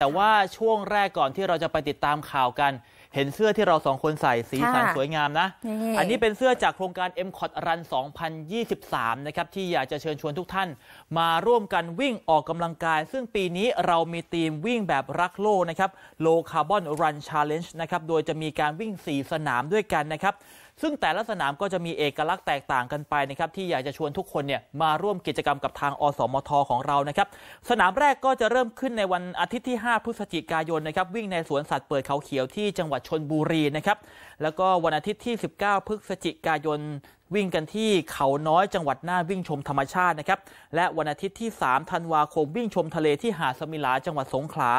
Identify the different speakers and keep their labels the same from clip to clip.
Speaker 1: แต่ว่าช่วงแรกก่อนที่เราจะไปติดตามข่าวกัน เห็นเสื้อที่เราสองคนใส่สีสันสวยงามนะ อันนี้เป็นเสื้อจากโครงการ m c o t Run 2023 นะครับ ที่อยากจะเชิญชวนทุกท่านมาร่วมกันวิ่งออกกำลังกาย ซึ่งปีนี้เรามีทีมวิ่งแบบรักโลกนะครับ Low Carbon Run Challenge นะครับ โดยจะมีการวิ่ง4สนามด้วยกันนะครับซึ่งแต่ละสนามก็จะมีเอกลักษณ์แตกต่างกันไปนะครับที่อยากจะชวนทุกคนเนี่ยมาร่วมกิจกรรมกับทางอสมทของเรานะครับสนามแรกก็จะเริ่มขึ้นในวันอาทิตย์ที่ 5 พฤศจิกายนนะครับวิ่งในสวนสัตว์เปิดเขาเขียวที่จังหวัดชนบุรีนะครับแล้วก็วันอาทิตย์ที่ 19 พฤศจิกายนวิ่งกันที่เขาน้อยจังหวัดน่านวิ่งชมธรรมชาตินะครับและวันอาทิตย์ที่3ธันวาคมวิ่งชมทะเลที่หาดสมิลา จังหวัดสงขลา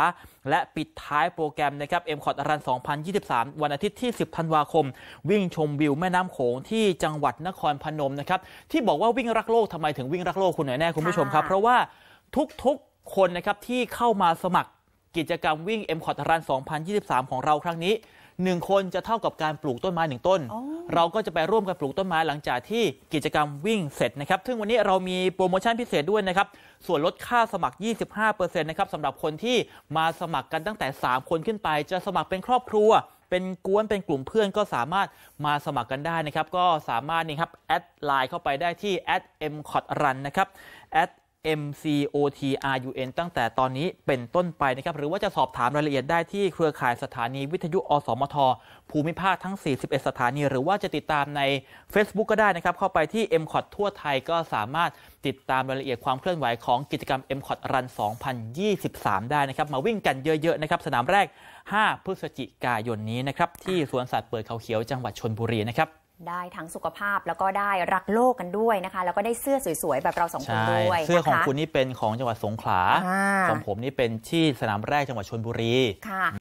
Speaker 1: และปิดท้ายโปรแกรมนะครับเอ็มคอร์ดรัน2023 วันอาทิตย์ที่ 10ธันวาคมวิ่งชมวิวแม่น้ำโขงที่จังหวัดนครพนมนะครับที่บอกว่าวิ่งรักโลกทำไมถึงวิ่งรักโลกคุณหน่อยแน่คุณผู้ชมครับเพราะว่าทุก ๆคนนะครับที่เข้ามาสมัครกิจกรรมวิ่งเอ็มคอรัน2023 ของเราครั้งนี้หนึ่งคนจะเท่ากับการปลูกต้นไม้หนึ่งต้น เราก็จะไปร่วมกัน ปลูกต้นไม้หลังจากที่กิจกรรมวิ่งเสร็จนะครับซึ่ง วันนี้เรามีโปรโมชั่นพิเศษด้วย นะ ครับ ส่วนลดค่าสมัคร 25%นะครับสำหรับคนที่มาสมัครกันตั้งแต่ 3 คนขึ้นไป จะสมัครเป็นครอบครัว เป็นกวนเป็นกลุ่มเพื่อน ก็สามารถมาสมัครกันได้นะครับ ก็สามารถนี่ครับ แอดไลน์เข้าไปได้ที่ m c o t r u n นะครับ MCOTRUN ตั้งแต่ตอนนี้เป็นต้นไปนะครับหรือว่าจะสอบถามรายละเอียดได้ที่เครือข่ายสถานีวิทยุอสมท ภูมิภาคทั้ง 41 สถานีหรือว่าจะติดตามใน Facebook ก็ได้นะครับเข้าไปที่ m c o t ทั่วไทยก็สามารถติดตามรายละเอียดความเคลื่อนไหวของกิจกรรม m c o t Run 2023 ได้นะครับมาวิ่งกันเยอะๆนะครับสนามแรก 5 พฤศจิกายนนี้นะครับที่สวนสัตว์เปิดเขาเขียวจังหวัดชนบุรีนะครับได้ทั้งสุขภาพแล้วก็ได้รักโลกกันด้วยนะคะ แล้วก็ได้เสื้อสวย ๆ แบบเราสองคนด้วย เสื้อของคุณนี่เป็นของจังหวัดสงขลา ของผมนี่เป็นที่สนามแรกจังหวัดชนบุรี